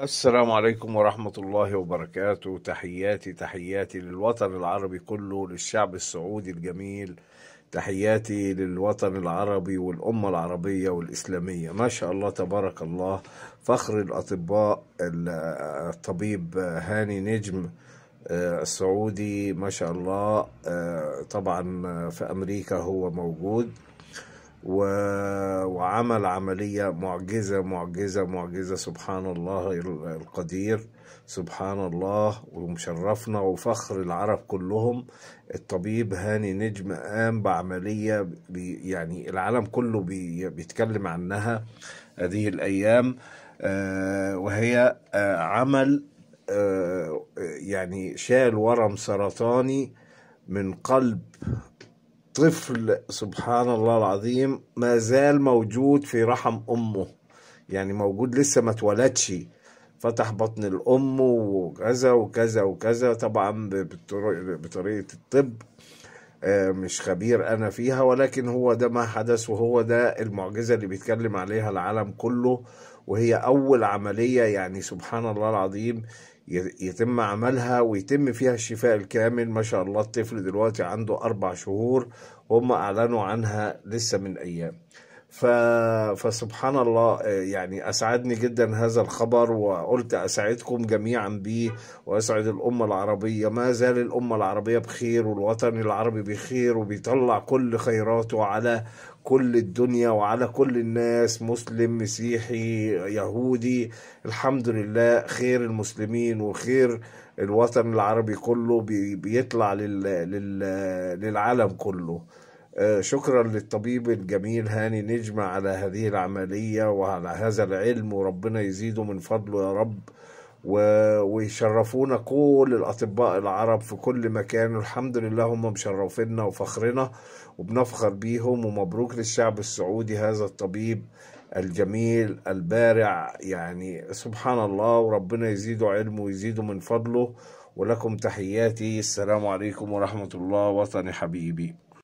السلام عليكم ورحمة الله وبركاته تحياتي تحياتي للوطن العربي كله للشعب السعودي الجميل تحياتي للوطن العربي والأمة العربية والإسلامية ما شاء الله تبارك الله فخر الأطباء الطبيب هاني نجم آه، السعودي ما شاء الله آه، طبعا آه، في أمريكا هو موجود و... وعمل عملية معجزة معجزة معجزة سبحان الله القدير سبحان الله ومشرفنا وفخر العرب كلهم الطبيب هاني نجم قام بعملية يعني العالم كله بي... بيتكلم عنها هذه الأيام آه وهي آه عمل آه يعني شال ورم سرطاني من قلب الطفل سبحان الله العظيم ما زال موجود في رحم امه يعني موجود لسه ما اتولدش فتح بطن الام وكذا وكذا وكذا طبعا بطريقه الطب آه، مش خبير انا فيها ولكن هو ده ما حدث وهو ده المعجزه اللي بيتكلم عليها العالم كله وهي اول عمليه يعني سبحان الله العظيم يتم عملها ويتم فيها الشفاء الكامل ما شاء الله الطفل دلوقتي عنده اربع شهور هم اعلنوا عنها لسه من ايام ف... فسبحان الله آه، يعني أسعدني جدا هذا الخبر وقلت أسعدكم جميعا به وأسعد الأمة العربية ما زال الأمة العربية بخير والوطن العربي بخير وبيطلع كل خيراته على كل الدنيا وعلى كل الناس مسلم مسيحي يهودي الحمد لله خير المسلمين وخير الوطن العربي كله بيطلع لل... لل... للعالم كله آه، شكرا للطبيب الجميل هاني نجمة على هذه العملية وعلى هذا العلم وربنا يزيده من فضله يا رب ويشرفونا كل الأطباء العرب في كل مكان الحمد لله هم مشرفينا وفخرنا وبنفخر بيهم ومبروك للشعب السعودي هذا الطبيب الجميل البارع يعني سبحان الله وربنا يزيده علمه ويزيده من فضله ولكم تحياتي السلام عليكم ورحمة الله وطني حبيبي